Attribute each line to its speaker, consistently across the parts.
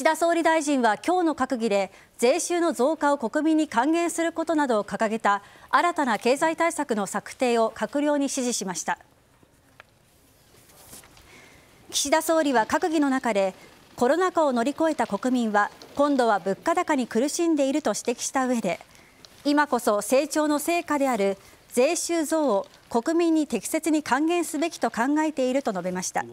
Speaker 1: 岸田総理大臣は今日の閣議で税収の増加を国民に還元することなどを掲げた新たな経済対策の策定を閣僚に指示しました岸田総理は閣議の中でコロナ禍を乗り越えた国民は今度は物価高に苦しんでいると指摘した上で今こそ成長の成果である税収増を国民に適切に還元すべきと考えていると述べました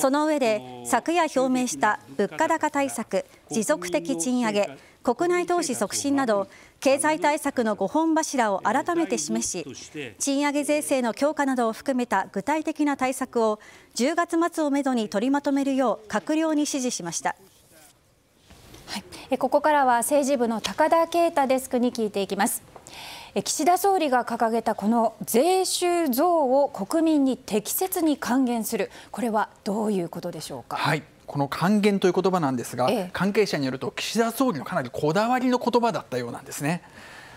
Speaker 1: その上で昨夜表明した物価高対策持続的賃上げ国内投資促進など経済対策の5本柱を改めて示し賃上げ税制の強化などを含めた具体的な対策を10月末をめどに取りまとめるよう閣僚に指示しました。はい、ここからは政治部の高田圭太デスクに聞いていきます。岸田総理が掲げたこの税収増を国民に適切に還元するこれはどういうことでしょう
Speaker 2: か。はいこの還元という言葉なんですが、ええ、関係者によると岸田総理のかなりこだわりの言葉だったようなんですね。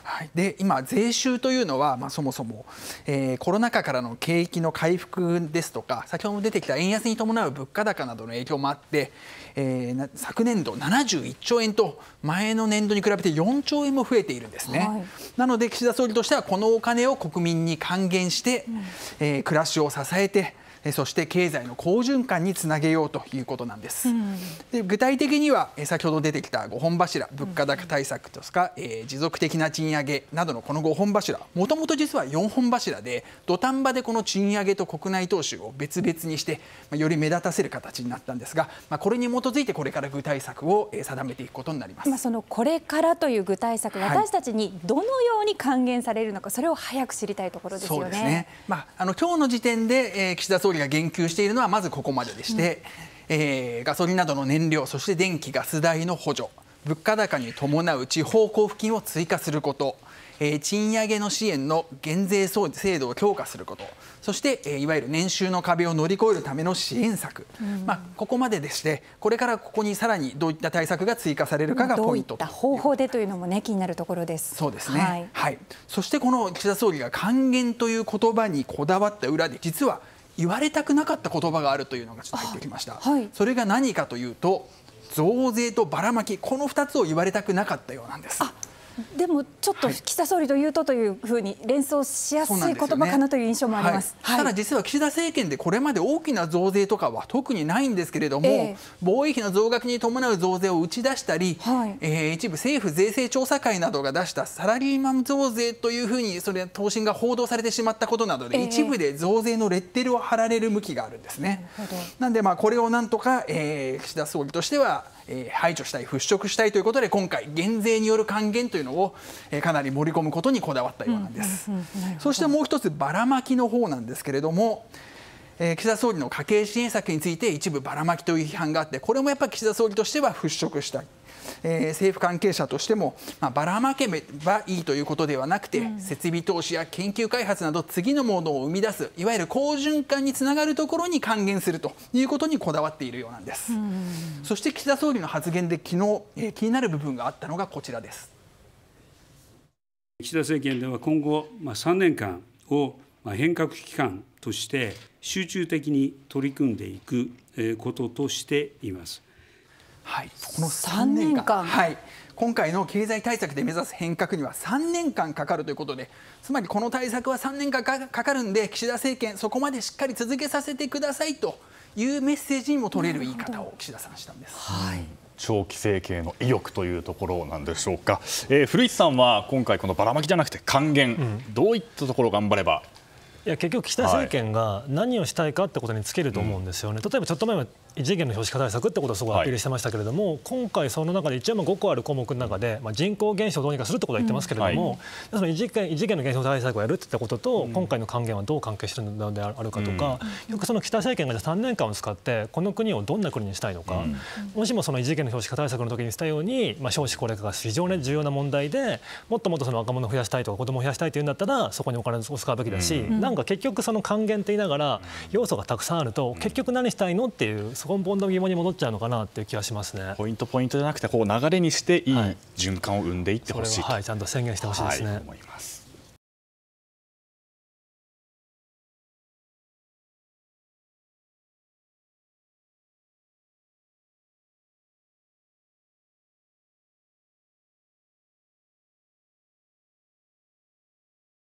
Speaker 2: はい、で今、税収というのは、まあ、そもそも、えー、コロナ禍からの景気の回復ですとか先ほども出てきた円安に伴う物価高などの影響もあって、えー、昨年度71兆円と前の年度に比べて4兆円も増えているんですね、はい、なので岸田総理としてはこのお金を国民に還元して、うん、えー、暮らしを支えてそして経済の好循環につなげようということなんです。うん、で具体的には先ほど出てきた5本柱物価高対策ですか、えー、持続的な賃上げなどのこの5本柱もともと実は4本柱で土壇場でこの賃上げと国内投資を別々にして、まあ、より目立たせる形になったんですが、まあ、これに基づいてこれから具体策を定めていくことになります。
Speaker 1: まあ、そのこれからという具体策、私たちにどのように還元されるのかそれを早く知りたいところですよね。ね
Speaker 2: まあ、あの今日の時点で、えー、岸田総理総理が言及しているのはまずここまででして、うん、えー、ガソリンなどの燃料そして電気ガス代の補助物価高に伴う地方交付金を追加すること、えー、賃上げの支援の減税制度を強化することそして、えー、いわゆる年収の壁を乗り越えるための支援策、うん、まあ、ここまででしてこれからここにさらにどういった対策が追加されるかがポイントと
Speaker 1: 方法でというのも、ね、気になるところです
Speaker 2: そうですね、はい、はい、そしてこの岸田総理が還元という言葉にこだわった裏で実は言われたくなかった言葉があるというのがちょっと入ってきました、はい、それが何かというと増税とばらまきこの2つを言われたくなかったようなんです
Speaker 1: でもちょっと岸田総理というとというふうに連想しやすい言葉かなという印象もあります、た
Speaker 2: だ実は岸田政権でこれまで大きな増税とかは特にないんですけれども、えー、防衛費の増額に伴う増税を打ち出したり、はい、えー、一部政府税制調査会などが出したサラリーマン増税というふうにそれ答申が報道されてしまったことなどで、えー、一部で増税のレッテルを貼られる向きがあるんですね。なんでまあこれをなんとか、えー、岸田総理としては、えー、排除したい払拭したいということで今回減税による還元というのををかなり盛り込むことにこだわったようなんです。そしてもう一つばらまきの方なんですけれどもえ岸田総理の家計支援策について一部ばらまきという批判があってこれもやっぱり岸田総理としては払拭したい。え政府関係者としても、まあ、ばらまけばいいということではなくて、うん、設備投資や研究開発など次のものを生み出すいわゆる好循環につながるところに還元するということにこだわっているようなんです、うん、そして岸田総理の発言で昨日、えー、気になる部分があったのがこちらです。
Speaker 1: 岸田政権では今後、3年間を変革期間として集中的に取り組んでいくこととしています。
Speaker 2: はい、この3年間はい、今回の経済対策で目指す変革には3年間かかるということでつまりこの対策は3年間かかるんで岸田政権そこまでしっかり続けさせてくださいというメッセージにも取れる言い方を岸田さんしたんです。はい長期政権の意欲というところなんでしょうか、えー、古市さんは今回このばらまきじゃなくて還元、うん、どういったところを頑張ればいや結局、岸田政権が何をしたいかってことにつけると思うんですよね、例えばちょっと前は異次元の少子化対策ってことをすごいアピールしてましたけれども、はい、今回、その中で一応5個ある項目の中で、まあ、人口減少をどうにかするってことは言ってますけれども、うんはい、異次元異次元の減少対策をやるって言ったことと、うん、今回の還元はどう関係してるのであるかとか、うん、よくその北政権が3年間を使って、この国をどんな国にしたいのか、もしもその異次元の少子化対策の時にしたように、まあ、少子高齢化が非常に重要な問題で、もっともっとその若者を増やしたいとか、子どもを増やしたいというんだったら、そこにお金を使うべきだし、なんか結局、その還元って言いながら、要素がたくさんあると、結局何したいのっていう、そこも疑問に戻っちゃうのかなという気がしますねポイントポイントじゃなくてこう流れにしていい循環を生んでいってほしい、はい、ちゃんと宣言してほしいですね。はい、思います